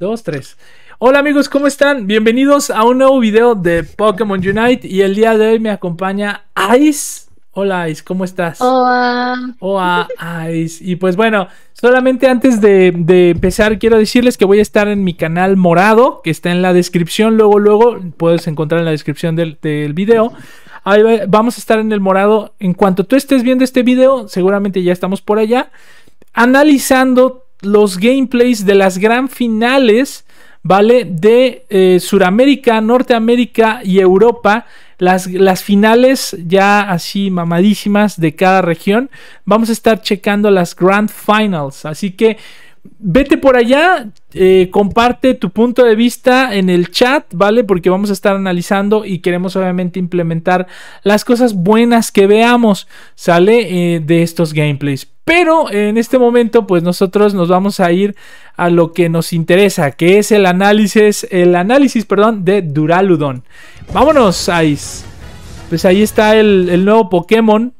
Dos, tres. Hola amigos, ¿cómo están? Bienvenidos a un nuevo video de Pokémon Unite y el día de hoy me acompaña Ice. Hola Ice, ¿cómo estás? Oa, Hola Ice. Y pues bueno, solamente antes de, de, empezar quiero decirles que voy a estar en mi canal morado que está en la descripción, luego luego puedes encontrar en la descripción del, del video. Ahí vamos a estar en el morado. En cuanto tú estés viendo este video, seguramente ya estamos por allá. Analizando los gameplays de las gran finales, ¿vale? De eh, Suramérica, Norteamérica y Europa. Las, las, finales ya así mamadísimas de cada región. Vamos a estar checando las Grand Finals. Así que vete por allá, eh, comparte tu punto de vista en el chat, ¿vale? Porque vamos a estar analizando y queremos obviamente implementar las cosas buenas que veamos, ¿sale? Eh, de estos gameplays. Pero en este momento, pues nosotros nos vamos a ir a lo que nos interesa, que es el análisis, el análisis, perdón, de Duraludon. Vámonos, Ice. Pues ahí está el, nuevo Pokémon.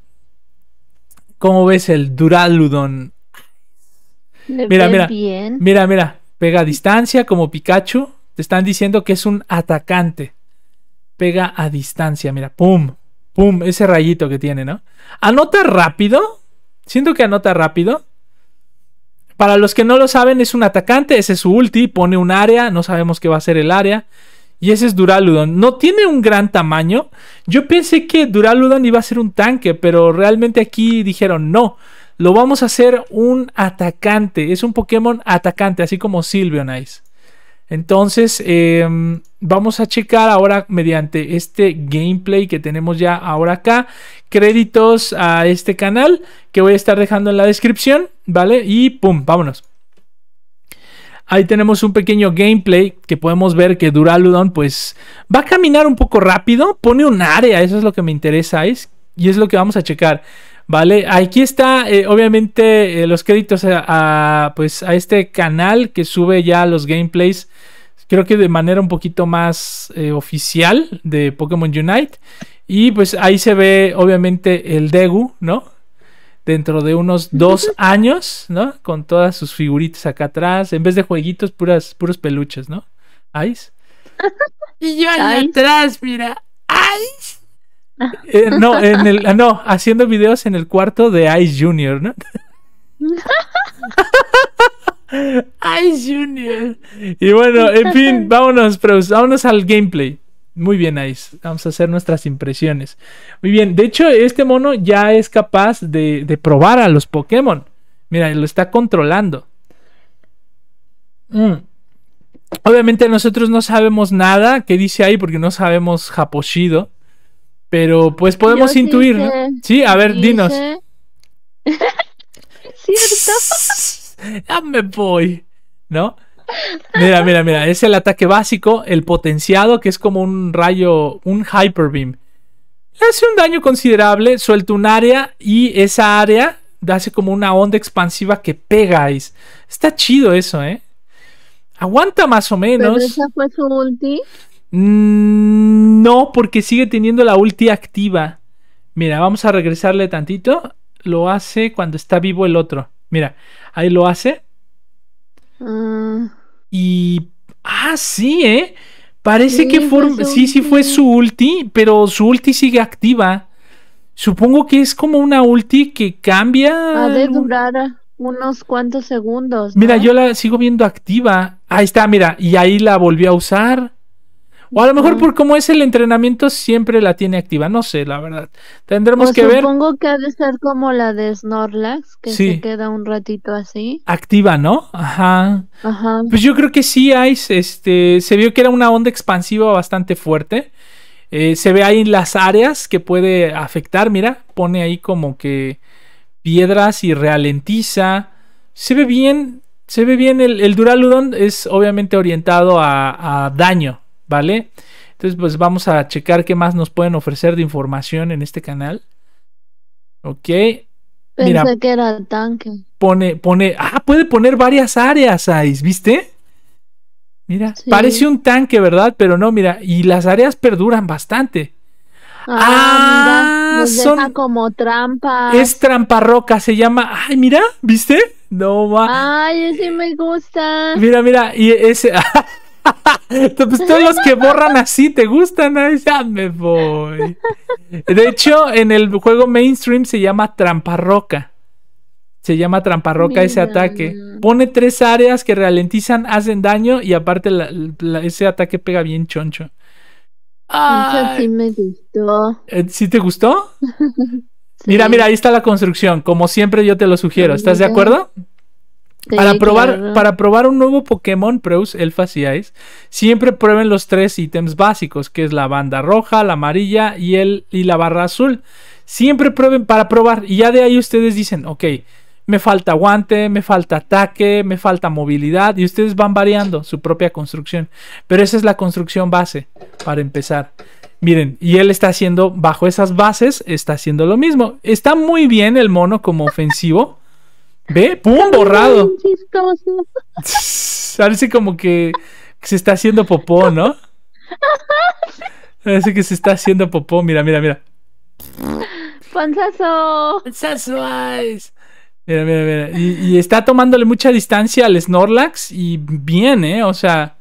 ¿Cómo ves el Duraludon? Mira, mira, mira, mira, pega a distancia como Pikachu. Te están diciendo que es un atacante. Pega a distancia, mira, pum, pum, ese rayito que tiene, ¿no? Anota rápido, Siento que anota rápido. Para los que no lo saben, es un atacante. Ese es su ulti. Pone un área. No sabemos qué va a ser el área. Y ese es Duraludon. No tiene un gran tamaño. Yo pensé que Duraludon iba a ser un tanque. Pero realmente aquí dijeron no. Lo vamos a hacer un atacante. Es un Pokémon atacante. Así como Sylveon entonces, em, vamos a checar ahora mediante este gameplay que tenemos ya ahora acá, créditos a este canal que voy a estar dejando en la descripción, ¿vale? Y pum, vámonos. Ahí tenemos un pequeño gameplay que podemos ver que Duraludon pues va a caminar un poco rápido, pone un área, eso es lo que me interesa, es, y es lo que vamos a checar. Vale, aquí está, eh, obviamente, eh, los créditos a, pues, a este canal que sube ya los gameplays, creo que de manera un poquito más eh, oficial de Pokémon Unite. Y pues ahí se ve, obviamente, el Degu, ¿no? Dentro de unos dos años, ¿no? Con todas sus figuritas acá atrás, en vez de jueguitos, puras, puros peluches, ¿no? Ice. Y yo allá atrás, mira. Ice. Eh, no, en el, ah, no, haciendo videos en el cuarto de Ice Junior, ¿no? Ice Junior. Y bueno, en fin, vámonos, vámonos al gameplay. Muy bien, Ice. Vamos a hacer nuestras impresiones. Muy bien. De hecho, este mono ya es capaz de, probar a los Pokémon. Mira, lo está controlando. Mm. Obviamente nosotros no sabemos nada que dice ahí porque no sabemos Japoshido. Pero pues podemos intuir, ¿no? Sí, a ver, dinos. ¿Cierto? ya me voy, ¿no? Mira, mira, mira, es el ataque básico, el potenciado, que es como un rayo, un hyperbeam. Hace un daño considerable, suelta un área y esa área hace como una onda expansiva que pegáis. Está chido eso, ¿eh? Aguanta más o menos. esa fue su ulti? Mm, no, porque sigue teniendo la ulti activa. Mira, vamos a regresarle tantito. Lo hace cuando está vivo el otro. Mira, ahí lo hace. Ah. Y. Ah, sí, ¿eh? Parece que fue... sí, sí fue su ulti, pero su ulti sigue activa. Supongo que es como una ulti que cambia. Ha de durar unos cuantos segundos. Mira, yo la sigo viendo activa. Ahí está, mira, y ahí la volvió a usar. O a lo mejor por cómo es el entrenamiento siempre la tiene activa, no sé, la verdad. Tendremos que ver. Supongo que ha de ser como la de Snorlax, que se queda un ratito así. Activa, ¿no? Ajá. Ajá. Pues yo creo que sí, Ice, este, se vio que era una onda expansiva bastante fuerte. Eh, se ve ahí las áreas que puede afectar, mira, pone ahí como que piedras y ralentiza. Se ve bien, se ve bien el, el Duraludon es obviamente orientado a daño, ¿vale? Entonces, pues vamos a checar qué más nos pueden ofrecer de información en este canal. Ok. Pensé que era tanque. Pone, pone, ah, puede poner varias áreas, ahí, ¿viste? Mira, parece un tanque, ¿verdad? Pero no, mira, y las áreas perduran bastante. Ah, ah son como trampa. Es trampa roca, se llama. Ay, mira, ¿viste? No va. Ay, ese me gusta. Mira, mira, y ese Pues todos los que borran así te gustan, ahí me voy. De hecho, en el juego mainstream se llama roca Se llama trampa roca ese ataque. Pone tres áreas que ralentizan, hacen daño y aparte ese ataque pega bien choncho. si sí me gustó. Eh, ¿Sí te gustó? Mira, mira, ahí está la construcción. Como siempre yo te lo sugiero. ¿Estás de acuerdo? Para probar, para probar un nuevo Pokémon Preus, Elfas y siempre prueben los tres ítems básicos, que es la banda roja, la amarilla y, el, y la barra azul. Siempre prueben para probar y ya de ahí ustedes dicen, ok, me falta guante, me falta ataque, me falta movilidad y ustedes van variando su propia construcción. Pero esa es la construcción base para empezar. Miren, y él está haciendo, bajo esas bases, está haciendo lo mismo. Está muy bien el mono como ofensivo. Ve, pum, borrado. Parece como que se está haciendo popó, ¿no? Parece que se está haciendo popó. Mira, mira, mira. Panzazo. Panzazo Mira, mira, mira. Y, está tomándole mucha distancia al Snorlax y viene, ¿eh? O sea,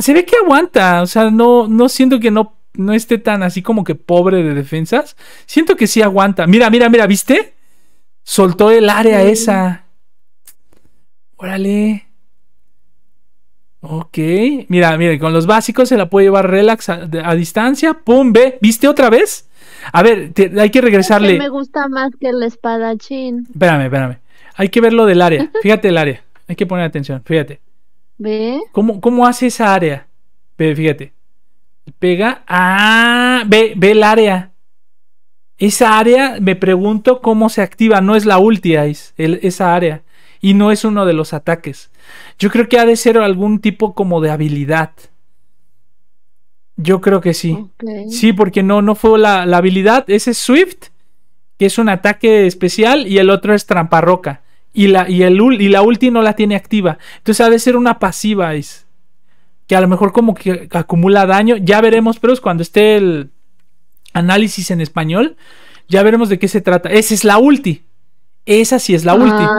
se ve que aguanta. O sea, no, no siento que no, no esté tan así como que pobre de defensas. Siento que sí aguanta. Mira, mira, mira, ¿viste? Soltó el área esa. Órale. Ok. Mira, mire, con los básicos se la puede llevar relax a, distancia. ¡Pum! Ve. ¿Viste otra vez? A ver, hay que regresarle. Es que me gusta más que el espadachín. Espérame, espérame. Hay que ver lo del área. Fíjate el área. Hay que poner atención. Fíjate. ¿Ve? ¿Cómo, cómo hace esa área? Ve, fíjate. Pega. ¡Ah! Ve, ve el área. Esa área, me pregunto cómo se activa, no es la ulti, es esa área, y no es uno de los ataques. Yo creo que ha de ser algún tipo como de habilidad. Yo creo que sí. Sí, porque no, no fue la, habilidad. Ese es Swift, que es un ataque especial, y el otro es Tramparroca. Y la, y, el, y la ulti no la tiene activa. Entonces ha de ser una pasiva, es. Que a lo mejor como que acumula daño. Ya veremos, pero es cuando esté el, análisis en español. Ya veremos de qué se trata. Esa es la ulti. Esa sí es la ah,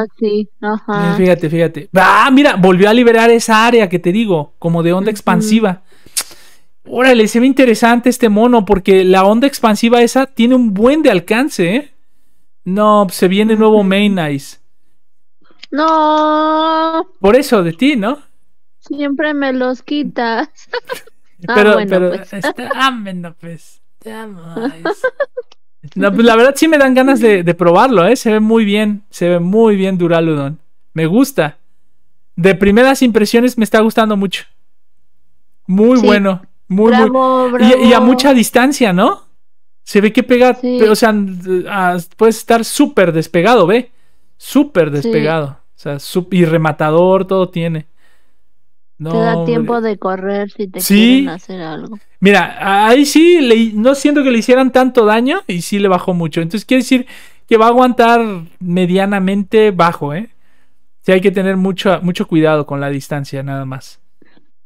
ulti. Eh, fíjate, fíjate. Ah, mira, volvió a liberar esa área que te digo, como de onda expansiva. Órale, se ve interesante este mono, porque la onda expansiva esa tiene un buen de alcance, ¿eh? No, se viene nuevo Main Ice. No. Por eso, de ti, ¿no? Siempre me los quitas. Ah, pero, pues. ah, bueno, pues. Está... Ah, pues. Pues, la verdad sí me dan ganas de, probarlo, ¿eh? Se ve muy bien, se ve muy bien Duraludon. Me gusta. De primeras impresiones me está gustando mucho. Muy bueno, muy, muy... Y, a mucha distancia, ¿no? Se ve que pega, o sea, puedes estar súper despegado, ¿ve? Súper despegado. O sea, y rematador, todo tiene te da tiempo de correr si te quieren hacer algo. Mira, ahí sí no siento que le hicieran tanto daño y sí le bajó mucho. Entonces quiere decir que va a aguantar medianamente bajo, ¿eh? Sí, hay que tener mucho, mucho cuidado con la distancia, nada más.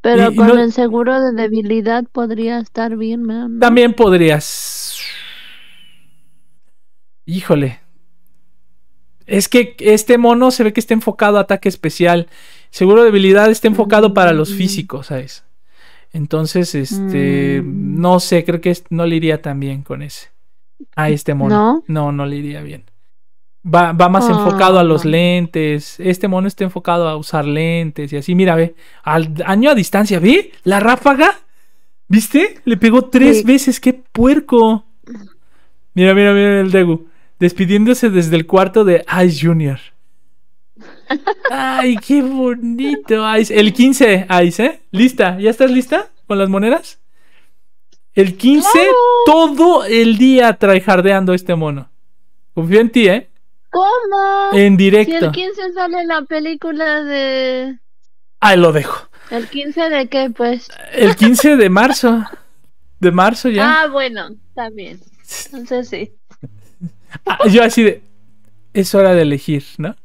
Pero con el seguro de debilidad podría estar bien, ¿no? También podrías. Híjole. Es que este mono se ve que está enfocado a ataque especial seguro de habilidad está enfocado para los mm. físicos, ¿sabes? Entonces, este, mm. no sé, creo que no le iría tan bien con ese. A este mono. No, no, le iría bien. Va, más enfocado a los ah. lentes. Este mono está enfocado a usar lentes y así. Mira, ve, al año a distancia, ¿ve? La ráfaga. ¿Viste? Le pegó tres veces, qué puerco. Mira, mira, mira el Degu. Despidiéndose desde el cuarto de Ice Junior. Ay, qué bonito, El 15, Ice, ¿eh? ¿Lista? ¿Ya estás lista con las monedas? El 15, todo el día traijardeando este mono. Confío en ti, ¿eh? ¿Cómo? En directo. Si el 15 sale la película de. Ah, lo dejo. ¿El 15 de qué, pues? El 15 de marzo. De marzo ya. Ah, bueno, también Entonces sí. Ah, yo así de. Es hora de elegir, ¿no?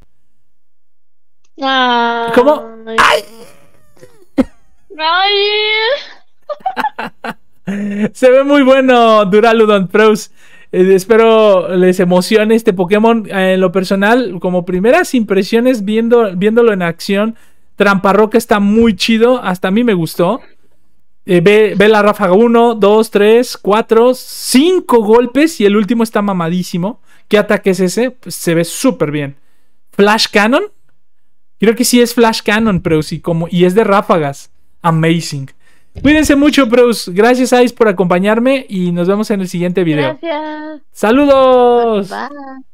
¿Cómo? Ay. Ay. Se ve muy bueno Duraludon Pros. Eh, espero les emocione este Pokémon. Eh, en lo personal, como primeras impresiones, viendo, viéndolo en acción, Tramparroca está muy chido. Hasta a mí me gustó. Eh, ve, la ráfaga 1, 2, 3, 4, 5 golpes y el último está mamadísimo. ¿Qué ataque es ese? Pues, se ve súper bien. Flash Cannon, Creo que sí es Flash Cannon, Preus, y, como, y es de ráfagas. Amazing. Cuídense mucho, Preus. Gracias, Ice, por acompañarme y nos vemos en el siguiente video. Gracias. Saludos. Bye.